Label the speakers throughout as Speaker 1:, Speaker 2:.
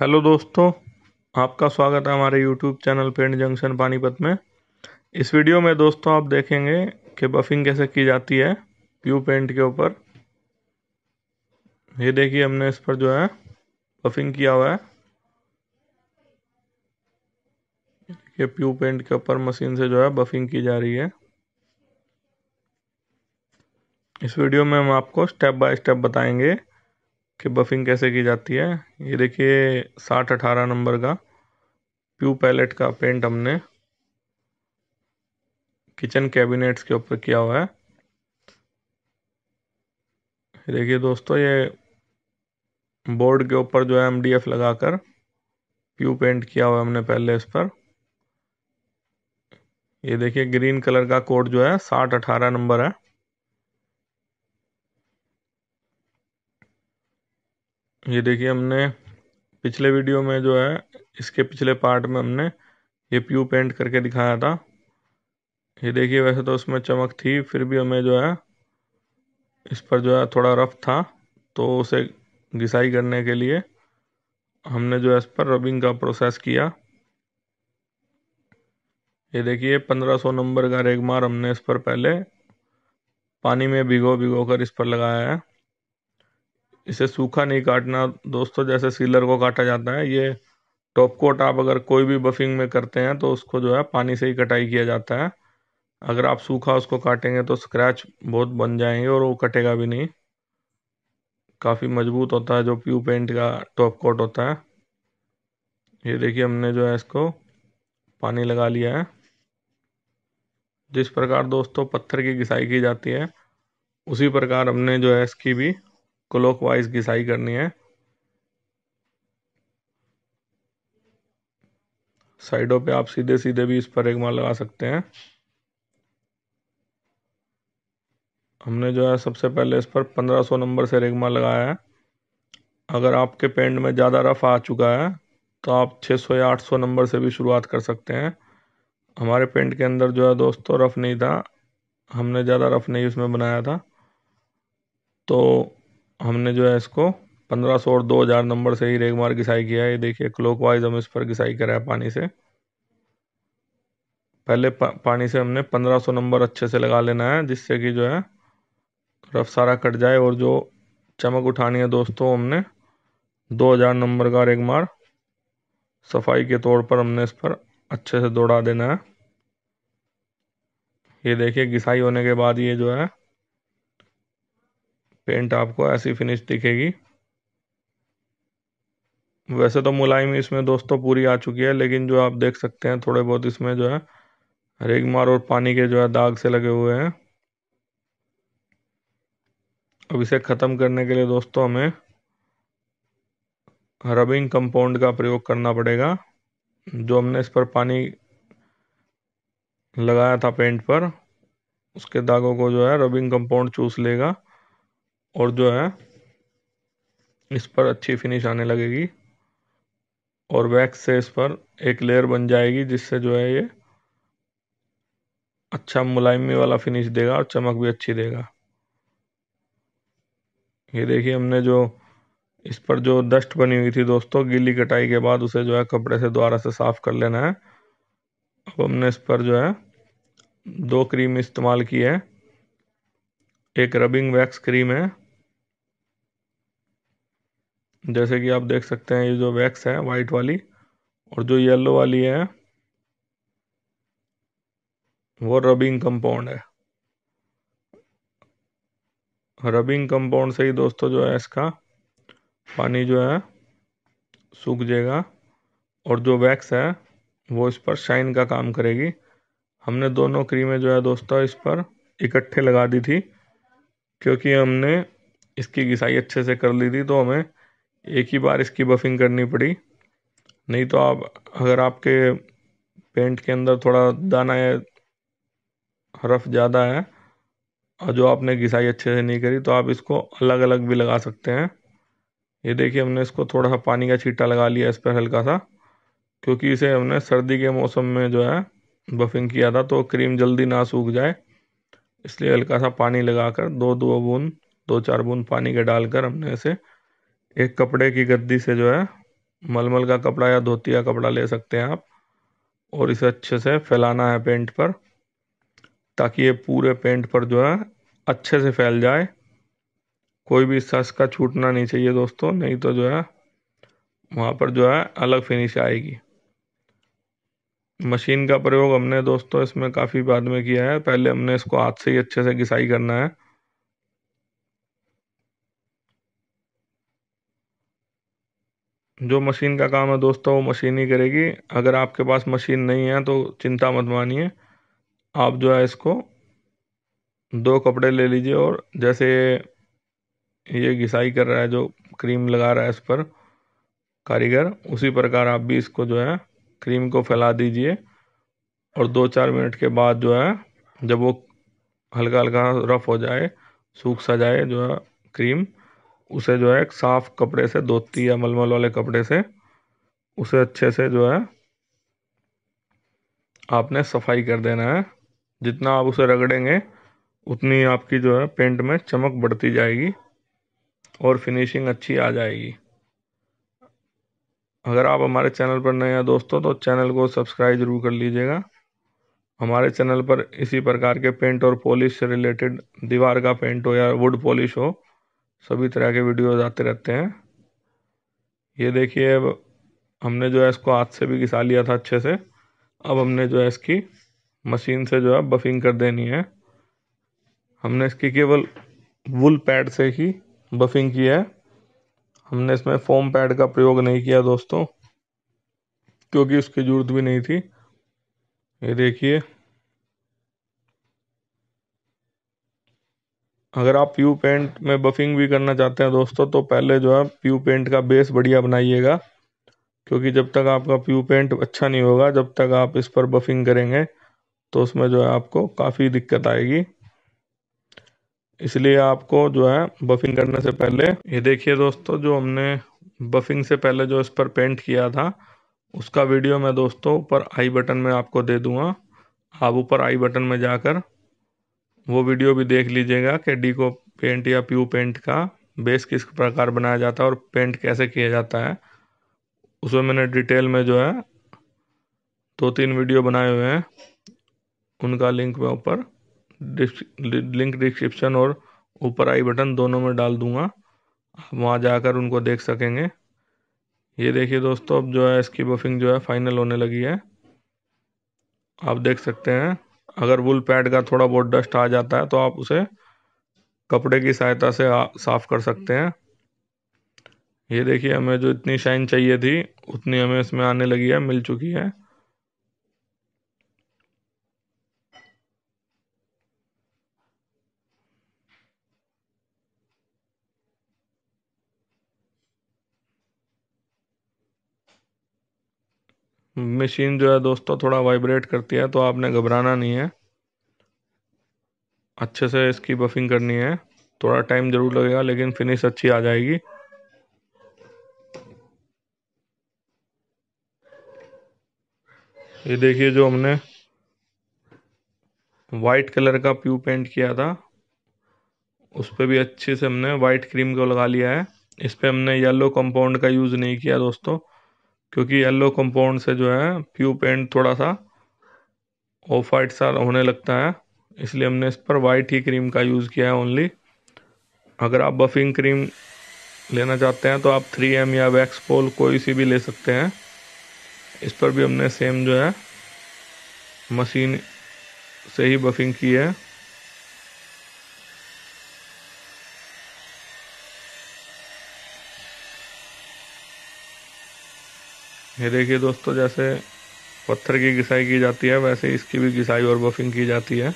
Speaker 1: hello दोस्तों आपका स्वागत है हमारे YouTube channel paint junction Panipat में इस वीडियो में दोस्तों आप देखेंगे कि बफिंग कैसे की जाती है प्यू पेंट के ऊपर ये देखिए हमने इस पर जो है बफिंग किया हुआ है ये प्यू पेंट के ऊपर मशीन से जो है बफिंग की जा रही है इस वीडियो में हम आपको स्टेप बाय स्टेप बताएंगे कि बफिंग कैसे की जाती है ये देखिए साठ अठारह नंबर का प्यू पैलेट का पेंट हमने किचन कैबिनेट्स के ऊपर किया हुआ है देखिए दोस्तों ये बोर्ड के ऊपर जो है एमडीएफ लगाकर प्यू पेंट किया हुआ है हमने पहले इस पर ये देखिए ग्रीन कलर का कोड जो है साठ अठारह नंबर है ये देखिए हमने पिछले वीडियो में जो है इसके पिछले पार्ट में हमने ये प्यू पेंट करके दिखाया था ये देखिए वैसे तो उसमें चमक थी फिर भी हमें जो है इस पर जो है थोड़ा रफ था तो उसे घिसाई करने के लिए हमने जो है इस पर रबिंग का प्रोसेस किया ये देखिए 1500 नंबर का रेगमार हमने इस पर पहले पानी में भिगो भिगो कर इस पर लगाया है इसे सूखा नहीं काटना दोस्तों जैसे सीलर को काटा जाता है ये टॉप कोट आप अगर कोई भी बफिंग में करते हैं तो उसको जो है पानी से ही कटाई किया जाता है अगर आप सूखा उसको काटेंगे तो स्क्रैच बहुत बन जाएंगे और वो कटेगा भी नहीं काफ़ी मजबूत होता है जो प्यू पेंट का टॉप कोट होता है ये देखिए हमने जो है इसको पानी लगा लिया है जिस प्रकार दोस्तों पत्थर की घिसाई की जाती है उसी प्रकार हमने जो है इसकी भी क्लॉकवाइज घिसाई करनी है साइडों पे आप सीधे सीधे भी इस पर एक माल लगा सकते हैं हमने जो है सबसे पहले इस पर 1500 नंबर से रेगमा लगाया है अगर आपके पेंट में ज़्यादा रफ आ चुका है तो आप 600 या 800 नंबर से भी शुरुआत कर सकते हैं हमारे पेंट के अंदर जो है दोस्तों रफ नहीं था हमने ज़्यादा रफ नहीं उसमें बनाया था तो हमने जो है इसको 1500 और 2000 नंबर से ही रेग मार घिसाई किया है ये देखिए क्लॉकवाइज हम इस पर घिसाई करा है पानी से पहले पा, पानी से हमने 1500 नंबर अच्छे से लगा लेना है जिससे कि जो है रफ सारा कट जाए और जो चमक उठानी है दोस्तों हमने 2000 नंबर का रेगमार सफाई के तौर पर हमने इस पर अच्छे से दौड़ा देना है ये देखिए घिसाई होने के बाद ये जो है पेंट आपको ऐसी फिनिश दिखेगी वैसे तो मुलायम इसमें दोस्तों तो पूरी आ चुकी है लेकिन जो आप देख सकते हैं थोड़े बहुत इसमें जो है रेगमार और पानी के जो है दाग से लगे हुए हैं अब इसे ख़त्म करने के लिए दोस्तों हमें रबिंग कंपाउंड का प्रयोग करना पड़ेगा जो हमने इस पर पानी लगाया था पेंट पर उसके दागों को जो है रबिंग कंपाउंड चूस लेगा और जो है इस पर अच्छी फिनिश आने लगेगी और वैक्स से इस पर एक लेयर बन जाएगी जिससे जो है ये अच्छा मुलायमी वाला फिनिश देगा और चमक भी अच्छी देगा ये देखिए हमने जो इस पर जो डस्ट बनी हुई थी दोस्तों गीली कटाई के बाद उसे जो है कपड़े से दोबारा से साफ़ कर लेना है अब हमने इस पर जो है दो क्रीम इस्तेमाल की है एक रबिंग वैक्स क्रीम है जैसे कि आप देख सकते हैं ये जो वैक्स है वाइट वाली और जो येलो वाली है वो रबिंग कंपाउंड है रबिंग कंपाउंड से ही दोस्तों जो है इसका पानी जो है सूख जाएगा और जो वैक्स है वो इस पर शाइन का काम करेगी हमने दोनों क्रीमें जो है दोस्तों इस पर इकट्ठे लगा दी थी क्योंकि हमने इसकी घिसाई अच्छे से कर ली थी तो हमें एक ही बार इसकी बफिंग करनी पड़ी नहीं तो आप अगर आपके पेंट के अंदर थोड़ा दाना है रफ ज़्यादा है और जो आपने घिसाई अच्छे से नहीं करी तो आप इसको अलग अलग भी लगा सकते हैं ये देखिए हमने इसको थोड़ा सा पानी का छीटा लगा लिया इस पर हल्का सा क्योंकि इसे हमने सर्दी के मौसम में जो है बफिंग किया था तो क्रीम जल्दी ना सूख जाए इसलिए हल्का सा पानी लगाकर दो दो बूंद दो चार बूंद पानी के डालकर हमने इसे एक कपड़े की गद्दी से जो है मलमल का कपड़ा या धोती का कपड़ा ले सकते हैं आप और इसे अच्छे से फैलाना है पेंट पर ताकि ये पूरे पेंट पर जो है अच्छे से फैल जाए कोई भी सस इसका छूटना नहीं चाहिए दोस्तों नहीं तो जो है वहाँ पर जो है अलग फिनिश आएगी मशीन का प्रयोग हमने दोस्तों इसमें काफ़ी बाद में किया है पहले हमने इसको हाथ से ही अच्छे से घिसाई करना है जो मशीन का काम है दोस्तों वो मशीन ही करेगी अगर आपके पास मशीन नहीं है तो चिंता मत मानिए आप जो है इसको दो कपड़े ले लीजिए और जैसे ये घिसाई कर रहा है जो क्रीम लगा रहा है इस पर कारीगर उसी प्रकार आप भी इसको जो है क्रीम को फैला दीजिए और दो चार मिनट के बाद जो है जब वो हल्का हल्का रफ हो जाए सूख सा जाए जो है क्रीम उसे जो है साफ़ कपड़े से धोती या मलमल वाले कपड़े से उसे अच्छे से जो है आपने सफाई कर देना है जितना आप उसे रगड़ेंगे उतनी आपकी जो है पेंट में चमक बढ़ती जाएगी और फिनिशिंग अच्छी आ जाएगी अगर आप हमारे चैनल पर नए हैं दोस्तों तो चैनल को सब्सक्राइब जरूर कर लीजिएगा हमारे चैनल पर इसी प्रकार के पेंट और पॉलिश से रिलेटेड दीवार का पेंट हो या वुड पॉलिश हो सभी तरह के वीडियोज़ आते रहते हैं ये देखिए अब हमने जो है इसको हाथ से भी घिसा लिया था अच्छे से अब हमने जो है इसकी मशीन से जो है बफिंग कर देनी है हमने इसकी केवल वुल पैड से ही बफिंग की है हमने इसमें फोम पैड का प्रयोग नहीं किया दोस्तों क्योंकि उसकी ज़रूरत भी नहीं थी ये देखिए अगर आप प्यू पेंट में बफिंग भी करना चाहते हैं दोस्तों तो पहले जो है प्यू पेंट का बेस बढ़िया बनाइएगा क्योंकि जब तक आपका प्यू पेंट अच्छा नहीं होगा जब तक आप इस पर बफिंग करेंगे तो उसमें जो है आपको काफ़ी दिक्कत आएगी इसलिए आपको जो है बफिंग करने से पहले ये देखिए दोस्तों जो हमने बफिंग से पहले जो इस पर पेंट किया था उसका वीडियो मैं दोस्तों ऊपर आई बटन में आपको दे दूँगा आप ऊपर आई बटन में जाकर वो वीडियो भी देख लीजिएगा कि डीको पेंट या प्यू पेंट का बेस किस प्रकार बनाया जाता है और पेंट कैसे किया जाता है उसमें मैंने डिटेल में जो है दो तीन वीडियो बनाए हुए हैं उनका लिंक मैं ऊपर लिंक डिस्क्रिप्शन और ऊपर आई बटन दोनों में डाल दूंगा आप वहाँ जाकर उनको देख सकेंगे ये देखिए दोस्तों अब जो है इसकी बफिंग जो है फाइनल होने लगी है आप देख सकते हैं अगर वुल पैड का थोड़ा बहुत डस्ट आ जाता है तो आप उसे कपड़े की सहायता से साफ़ कर सकते हैं ये देखिए हमें जो इतनी शाइन चाहिए थी उतनी हमें इसमें आने लगी है मिल चुकी है मशीन जो है दोस्तों थोड़ा वाइब्रेट करती है तो आपने घबराना नहीं है अच्छे से इसकी बफिंग करनी है थोड़ा टाइम ज़रूर लगेगा लेकिन फिनिश अच्छी आ जाएगी ये देखिए जो हमने वाइट कलर का प्यू पेंट किया था उस पर भी अच्छे से हमने वाइट क्रीम को लगा लिया है इस पर हमने येलो कंपाउंड का यूज़ नहीं किया दोस्तों क्योंकि येलो कंपाउंड से जो है प्यू पेंट थोड़ा सा ऑफ वाइट सा होने लगता है इसलिए हमने इस पर वाइट ही क्रीम का यूज़ किया है ओनली अगर आप बफिंग क्रीम लेना चाहते हैं तो आप थ्री एम या वैक्स पोल कोई सी भी ले सकते हैं इस पर भी हमने सेम जो है मशीन से ही बफिंग की है ये देखिए दोस्तों जैसे पत्थर की घिसाई की जाती है वैसे इसकी भी घिसाई और बफिंग की जाती है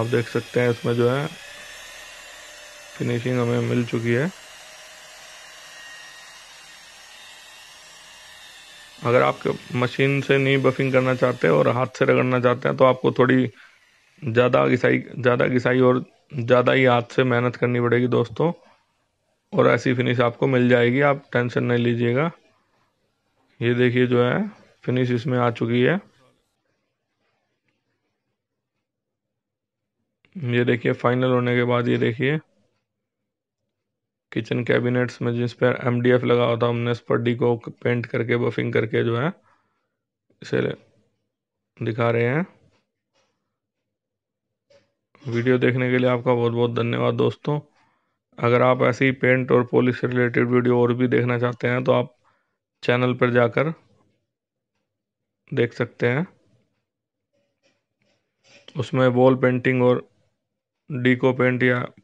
Speaker 1: आप देख सकते हैं इसमें जो है फिनिशिंग हमें मिल चुकी है अगर आप मशीन से नहीं बफिंग करना चाहते और हाथ से रगड़ना चाहते हैं तो आपको थोड़ी ज़्यादा घिसाई ज़्यादा घिसाई और ज़्यादा ही हाथ से मेहनत करनी पड़ेगी दोस्तों और ऐसी फिनिश आपको मिल जाएगी आप टेंशन नहीं लीजिएगा ये देखिए जो है फिनिश इसमें आ चुकी है ये देखिए फाइनल होने के बाद ये देखिए किचन कैबिनेट्स में जिस पर एमडीएफ लगा था हमने इस पर डी को पेंट करके बफिंग करके जो है इसे दिखा रहे हैं वीडियो देखने के लिए आपका बहुत बहुत धन्यवाद दोस्तों अगर आप ऐसे ही पेंट और पॉलिश रिलेटेड वीडियो और भी देखना चाहते हैं तो आप चैनल पर जाकर देख सकते हैं उसमें वॉल पेंटिंग और डीको पेंट या